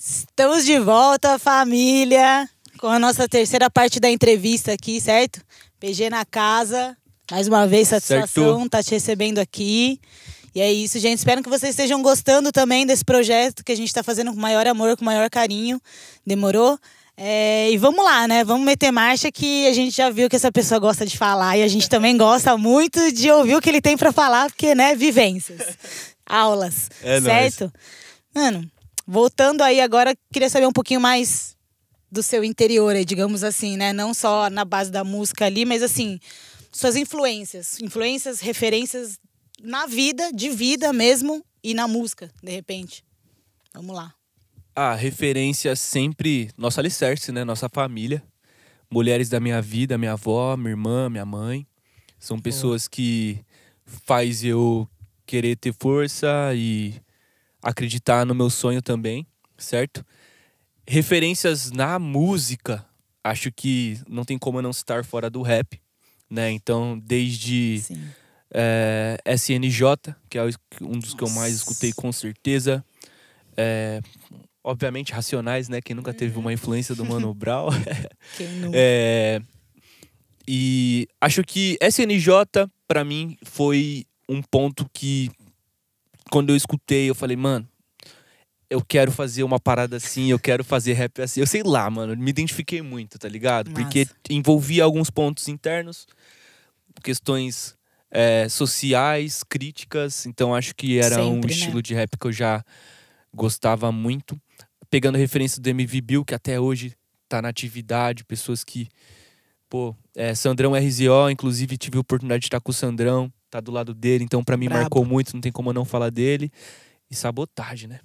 Estamos de volta, família, com a nossa terceira parte da entrevista aqui, certo? PG na casa. Mais uma vez, satisfação estar tá te recebendo aqui. E é isso, gente. Espero que vocês estejam gostando também desse projeto que a gente está fazendo com maior amor, com maior carinho. Demorou? É, e vamos lá, né? Vamos meter marcha que a gente já viu que essa pessoa gosta de falar e a gente também gosta muito de ouvir o que ele tem para falar, porque, né, vivências, aulas, é certo? Mano, voltando aí agora, queria saber um pouquinho mais do seu interior, digamos assim, né? Não só na base da música ali, mas assim, suas influências, influências, referências na vida, de vida mesmo e na música, de repente. Vamos lá. Ah, referência sempre nossa alicerce, né? Nossa família, mulheres da minha vida, minha avó, minha irmã, minha mãe, são pessoas que faz eu querer ter força e acreditar no meu sonho também, certo? Referências na música, acho que não tem como não citar fora do rap, né? Então, desde é, eh, SNJ, que é um dos que eu mais escutei com certeza. É, obviamente, Racionais, né? Quem nunca teve uma uhum. influência do Mano Brown. Quem nunca? É, e acho que SNJ, para mim, foi um ponto que quando eu escutei, eu falei, mano, eu quero fazer uma parada assim, eu quero fazer rap assim. Eu sei lá, mano, me identifiquei muito, tá ligado? Porque envolvia alguns pontos internos, questões é, sociais, críticas. Então acho que era Sempre, um né? estilo de rap que eu já gostava muito. Pegando referência do MV Bill, que até hoje tá na atividade, pessoas que. Pô, é, Sandrão RZO, inclusive tive a oportunidade de estar com o Sandrão tá do lado dele, então para mim Brabo. marcou muito, não tem como eu não falar dele. E sabotagem, né?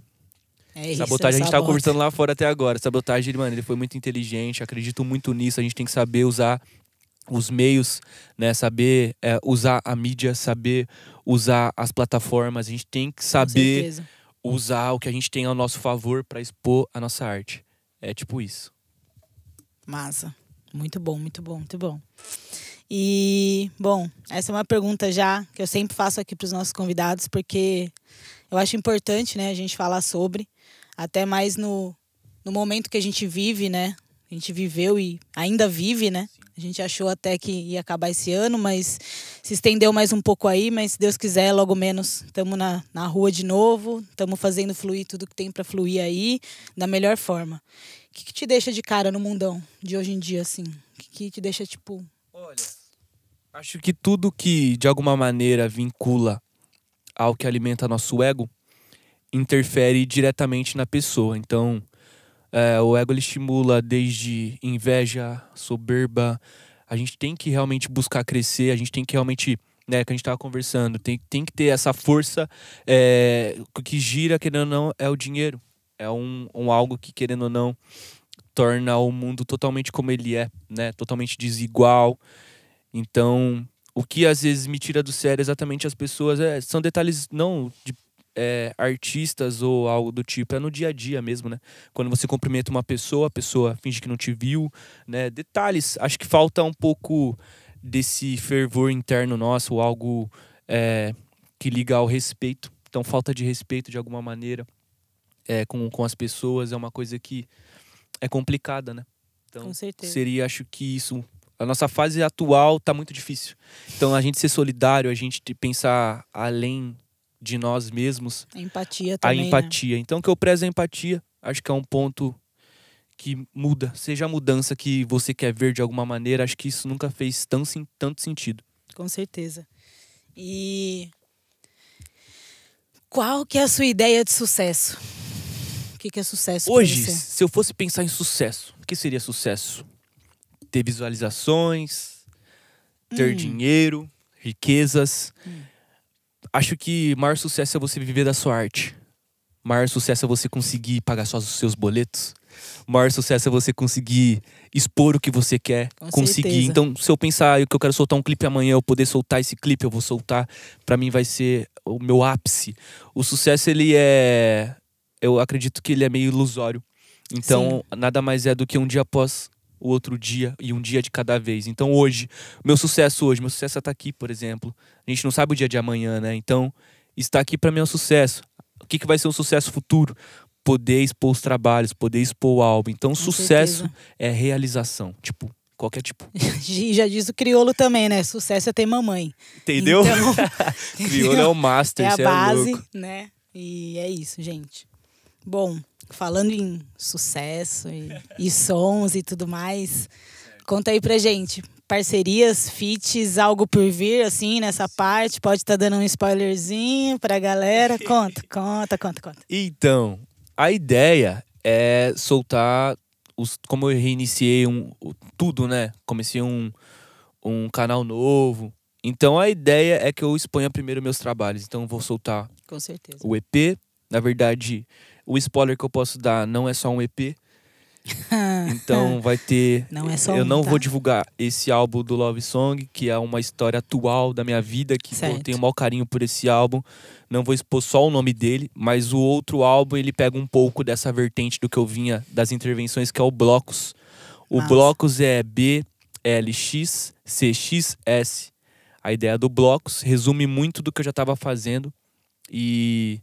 É isso, é sabotagem, é a gente tava conversando lá fora até agora. Sabotagem, ele, mano, ele foi muito inteligente, acredito muito nisso. A gente tem que saber usar os meios, né? Saber é, usar a mídia, saber usar as plataformas. A gente tem que saber usar o que a gente tem ao nosso favor para expor a nossa arte. É tipo isso. Massa. Muito bom, muito bom, muito bom. E, bom, essa é uma pergunta já que eu sempre faço aqui para os nossos convidados, porque eu acho importante né, a gente falar sobre, até mais no, no momento que a gente vive, né? A gente viveu e ainda vive, né? A gente achou até que ia acabar esse ano, mas se estendeu mais um pouco aí. Mas se Deus quiser, logo menos estamos na, na rua de novo, estamos fazendo fluir tudo que tem para fluir aí da melhor forma. O que, que, te deixa de cara no mundão de hoje em dia, assim? O que, que te deixa, tipo, Olha, acho que tudo que de alguma maneira vincula ao que alimenta nosso ego interfere diretamente na pessoa. Então, é, o ego ele estimula desde inveja, soberba. A gente tem que realmente buscar crescer, a gente tem que realmente, né, que a gente estava conversando, tem, tem que ter essa força é, que gira, querendo ou não, é o dinheiro. É um, um algo que, querendo ou não, torna o mundo totalmente como ele é, né? Totalmente desigual. Então, o que às vezes me tira do sério exatamente as pessoas é, são detalhes não de é, artistas ou algo do tipo, é no dia a dia mesmo, né? Quando você cumprimenta uma pessoa, a pessoa finge que não te viu, né? Detalhes, acho que falta um pouco desse fervor interno nosso, algo é, que liga ao respeito. Então, falta de respeito de alguma maneira é, com, com as pessoas é uma coisa que é complicada, né? Então, Com certeza. seria, acho que isso. A nossa fase atual tá muito difícil. Então, a gente ser solidário, a gente pensar além de nós mesmos. A empatia também. A né? empatia. Né? Então, que eu prezo a empatia, acho que é um ponto que muda. Seja a mudança que você quer ver de alguma maneira, acho que isso nunca fez tão, tanto sentido. Com certeza. E qual que é a sua ideia de sucesso? que, que é sucesso? Hoje, se eu fosse pensar em sucesso, o que seria sucesso? Ter visualizações, ter hum. dinheiro, riquezas. Hum. Acho que maior sucesso é você viver da sua arte. Maior sucesso é você conseguir pagar só os seus boletos. Maior sucesso é você conseguir expor o que você quer, Com conseguir. Certeza. Então, se eu pensar que eu quero soltar um clipe amanhã, eu poder soltar esse clipe, eu vou soltar. Para mim vai ser o meu ápice. O sucesso ele é eu acredito que ele é meio ilusório. Então, Sim. nada mais é do que um dia após o outro dia e um dia de cada vez. Então, hoje, meu sucesso hoje, meu sucesso está é aqui, por exemplo. A gente não sabe o dia de amanhã, né? Então, está aqui para mim é um sucesso. O que, que vai ser um sucesso futuro? Poder expor os trabalhos, poder expor o álbum. Então, Com sucesso certeza. é realização. Tipo, qualquer tipo. Já diz o criolo também, né? Sucesso é ter mamãe. Entendeu? Então, criolo é o master, é a é base, é né? E é isso, gente. Bom, falando em sucesso e, e sons e tudo mais, conta aí pra gente. Parcerias, feats, algo por vir, assim, nessa parte? Pode estar tá dando um spoilerzinho pra galera. Conta, conta, conta, conta. Então, a ideia é soltar os, como eu reiniciei um, tudo, né? Comecei um, um canal novo. Então a ideia é que eu exponha primeiro meus trabalhos. Então eu vou soltar o EP. Na verdade, o spoiler que eu posso dar não é só um EP. então vai ter. Não é só eu um, não tá? vou divulgar esse álbum do Love Song, que é uma história atual da minha vida, que certo. eu tenho o maior carinho por esse álbum. Não vou expor só o nome dele, mas o outro álbum ele pega um pouco dessa vertente do que eu vinha das intervenções, que é o Blocos. O Nossa. Blocos é B, L, X, C, X, S. A ideia do Blocos resume muito do que eu já estava fazendo. E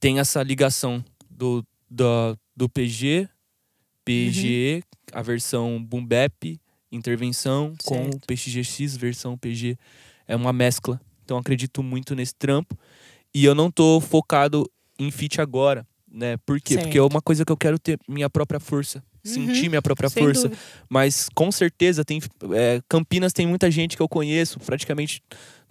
tem essa ligação do, do, do PG, PGE, uhum. a versão boom bap, intervenção, certo. com o PXGX, versão PG. É uma mescla. Então acredito muito nesse trampo. E eu não tô focado em fit agora, né? Por quê? Certo. Porque é uma coisa que eu quero ter minha própria força sentir uhum, minha própria força. Dúvida. Mas com certeza tem. É, Campinas tem muita gente que eu conheço, praticamente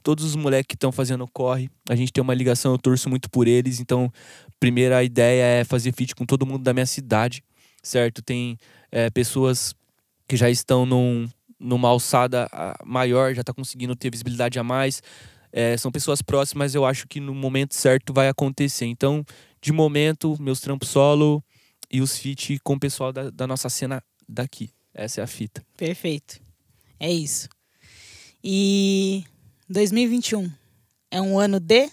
todos os moleques que estão fazendo corre. A gente tem uma ligação, eu torço muito por eles. Então, primeira ideia é fazer feat com todo mundo da minha cidade, certo? Tem é, pessoas que já estão num, numa alçada ah, maior, já tá conseguindo ter visibilidade a mais. É, são pessoas próximas, eu acho que no momento certo vai acontecer. Então, de momento, meus trampos solo, e os feat com o pessoal da, da nossa cena daqui. Essa é a fita. Perfeito. É isso. E 2021 é um ano de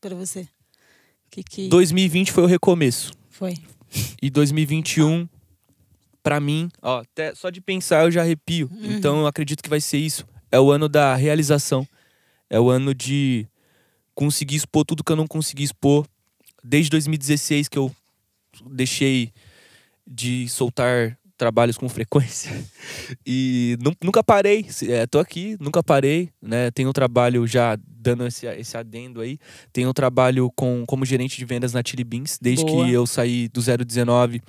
para você? Que, que... 2020 foi o recomeço. Foi. E 2021 para mim, ó, até só de pensar eu já arrepio. Uhum. Então eu acredito que vai ser isso. É o ano da realização. É o ano de conseguir expor tudo que eu não consegui expor desde 2016 que eu deixei de soltar trabalhos com frequência e nunca parei é, aqui nunca parei né tenho um trabalho já dando esse, esse adendo aí tenho um trabalho com como gerente de vendas na Chili Beans desde Boa. que eu saí do 019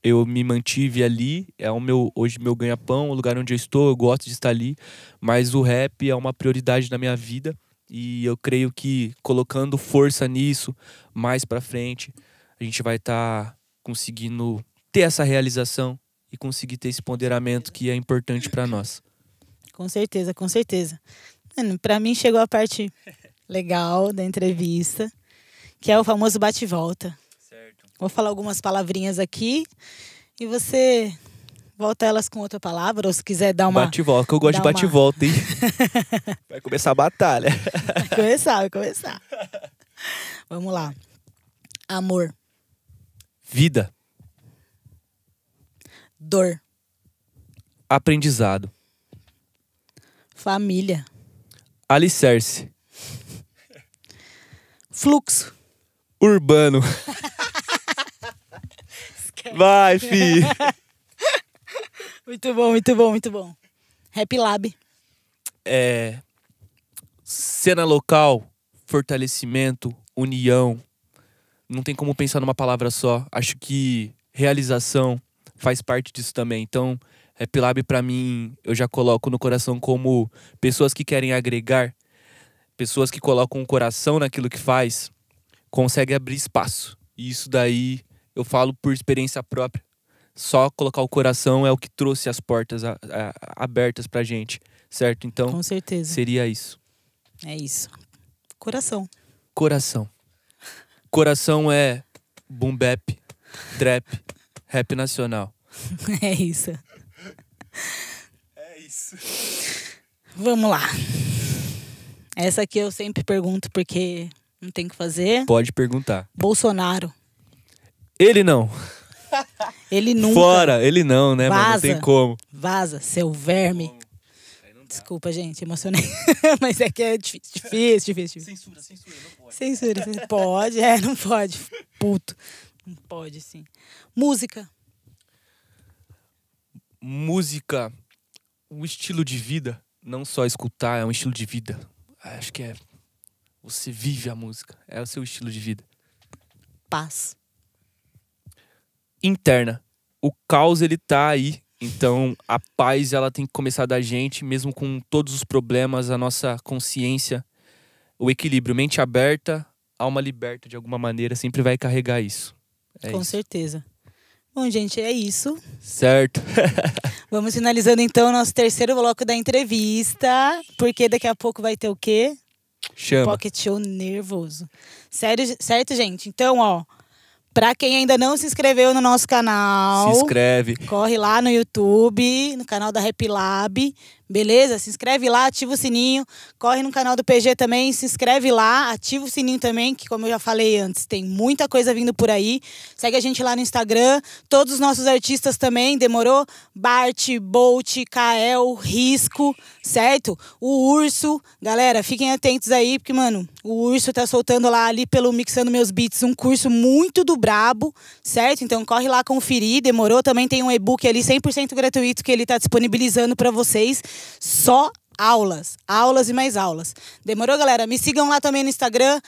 eu me mantive ali é o meu hoje meu ganha-pão o lugar onde eu estou eu gosto de estar ali mas o rap é uma prioridade da minha vida e eu creio que colocando força nisso mais para frente a gente vai estar tá conseguindo ter essa realização e conseguir ter esse ponderamento que é importante para nós. Com certeza, com certeza. Para mim chegou a parte legal da entrevista, que é o famoso bate-volta. Vou falar algumas palavrinhas aqui e você volta elas com outra palavra, ou se quiser dar uma. Bate-volta, que eu gosto de bate-volta, hein? vai começar a batalha. Vai começar, vai começar. Vamos lá. Amor. Vida. Dor. Aprendizado. Família. Alicerce. Fluxo. Urbano. Vai, fi. muito bom, muito bom, muito bom. Rap Lab. É. Cena local, fortalecimento, união, não tem como pensar numa palavra só. Acho que realização faz parte disso também. Então, Rap é, Pilab para mim, eu já coloco no coração como pessoas que querem agregar, pessoas que colocam o coração naquilo que faz, consegue abrir espaço. E isso daí eu falo por experiência própria. Só colocar o coração é o que trouxe as portas a, a, abertas pra gente, certo? Então, Com certeza. seria isso. É isso. Coração. Coração. Coração é boom bap, trap, rap nacional. É isso. É isso. Vamos lá. Essa aqui eu sempre pergunto porque não tem o que fazer. Pode perguntar. Bolsonaro. Ele não. Ele nunca. Fora, ele não, né? Vaza. Mas não tem como. Vaza, seu verme. Desculpa, gente, emocionei. Mas é que é difícil, difícil, difícil. Censura, censura, não pode. Censura, pode, é, não pode. Puto. Não pode, sim. Música. Música, o estilo de vida. Não só escutar, é um estilo de vida. Acho que é. Você vive a música. É o seu estilo de vida. Paz. Interna. O caos, ele tá aí então, a paz ela tem que começar da gente, mesmo com todos os problemas, a nossa consciência, o equilíbrio, mente aberta, alma liberta de alguma maneira, sempre vai carregar isso. É com isso. certeza. Bom, gente, é isso. Certo. Vamos finalizando então o nosso terceiro bloco da entrevista, porque daqui a pouco vai ter o quê? Chama. Pocket show nervoso. Sério, certo, gente? Então, ó, para quem ainda não se inscreveu no nosso canal, se inscreve. Corre lá no YouTube, no canal da Rap Lab. Beleza? Se inscreve lá, ativa o sininho. Corre no canal do PG também, se inscreve lá, ativa o sininho também, que como eu já falei antes, tem muita coisa vindo por aí. Segue a gente lá no Instagram. Todos os nossos artistas também, demorou? Bart, Bolt, Kael, Risco, certo? O Urso. Galera, fiquem atentos aí, porque, mano, o Urso tá soltando lá ali pelo Mixando Meus Beats um curso muito do brabo, certo? Então corre lá conferir, demorou? Também tem um e-book ali 100% gratuito que ele tá disponibilizando para vocês. Só aulas, aulas e mais aulas. Demorou, galera? Me sigam lá também no Instagram,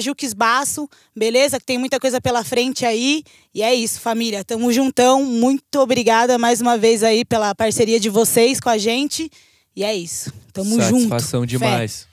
Juquesbaço, beleza? Que tem muita coisa pela frente aí. E é isso, família. Tamo juntão. Muito obrigada mais uma vez aí pela parceria de vocês com a gente. E é isso. Tamo Satisfação junto. Satisfação demais. Fé.